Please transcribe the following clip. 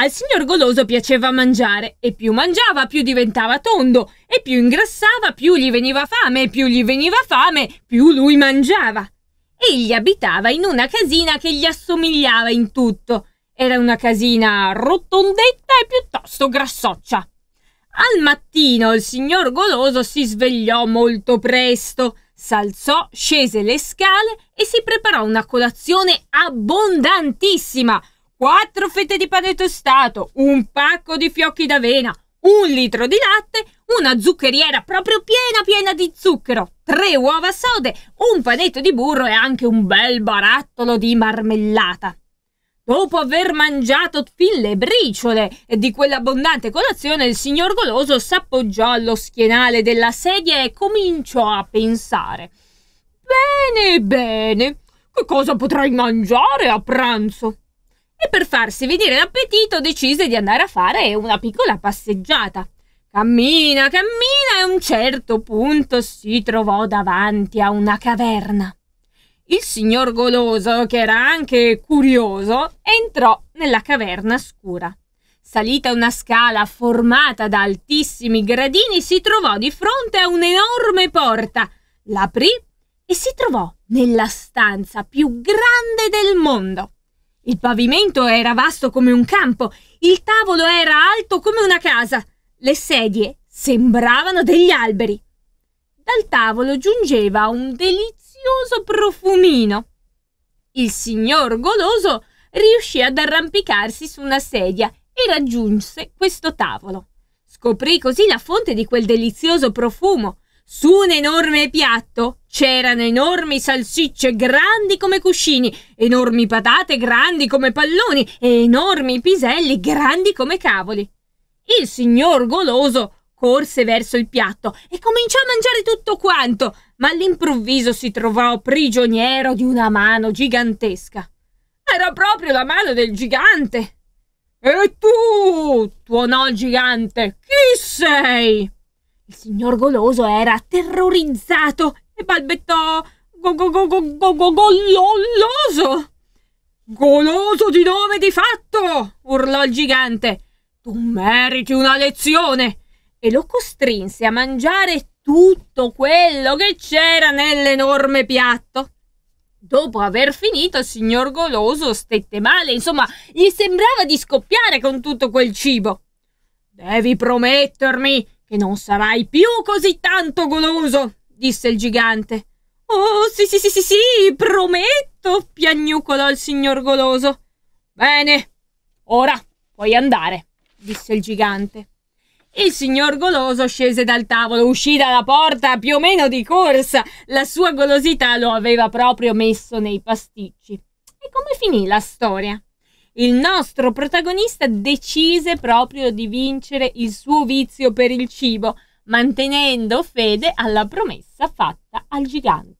Al signor Goloso piaceva mangiare e più mangiava più diventava tondo e più ingrassava più gli veniva fame e più gli veniva fame più lui mangiava. Egli abitava in una casina che gli assomigliava in tutto. Era una casina rotondetta e piuttosto grassoccia. Al mattino il signor Goloso si svegliò molto presto, s'alzò, scese le scale e si preparò una colazione abbondantissima quattro fette di pane tostato, un pacco di fiocchi d'avena, un litro di latte, una zuccheriera proprio piena piena di zucchero, tre uova sode, un panetto di burro e anche un bel barattolo di marmellata. Dopo aver mangiato fin le briciole di quell'abbondante colazione, il signor Goloso s'appoggiò allo schienale della sedia e cominciò a pensare. Bene, bene, che cosa potrai mangiare a pranzo? e per farsi venire l'appetito decise di andare a fare una piccola passeggiata. Cammina, cammina e a un certo punto si trovò davanti a una caverna. Il signor Goloso, che era anche curioso, entrò nella caverna scura. Salita una scala formata da altissimi gradini, si trovò di fronte a un'enorme porta. L'aprì e si trovò nella stanza più grande del mondo. Il pavimento era vasto come un campo, il tavolo era alto come una casa, le sedie sembravano degli alberi. Dal tavolo giungeva un delizioso profumino. Il signor goloso riuscì ad arrampicarsi su una sedia e raggiunse questo tavolo. Scoprì così la fonte di quel delizioso profumo, su un enorme piatto c'erano enormi salsicce grandi come cuscini, enormi patate grandi come palloni e enormi piselli grandi come cavoli. Il signor goloso corse verso il piatto e cominciò a mangiare tutto quanto, ma all'improvviso si trovò prigioniero di una mano gigantesca. Era proprio la mano del gigante. E tu, tuonò il gigante, chi sei? Il signor Goloso era terrorizzato e balbettò go go go go go Golloso! Goloso di nome di fatto! urlò il gigante. Tu meriti una lezione! E lo costrinse a mangiare tutto quello che c'era nell'enorme piatto. Dopo aver finito, il signor Goloso stette male, insomma, gli sembrava di scoppiare con tutto quel cibo. Devi promettermi che non sarai più così tanto goloso, disse il gigante. Oh, sì, sì, sì, sì, sì, prometto, piagnucolò il signor goloso. Bene, ora puoi andare, disse il gigante. Il signor goloso scese dal tavolo, uscì dalla porta più o meno di corsa. La sua golosità lo aveva proprio messo nei pasticci. E come finì la storia? il nostro protagonista decise proprio di vincere il suo vizio per il cibo, mantenendo fede alla promessa fatta al gigante.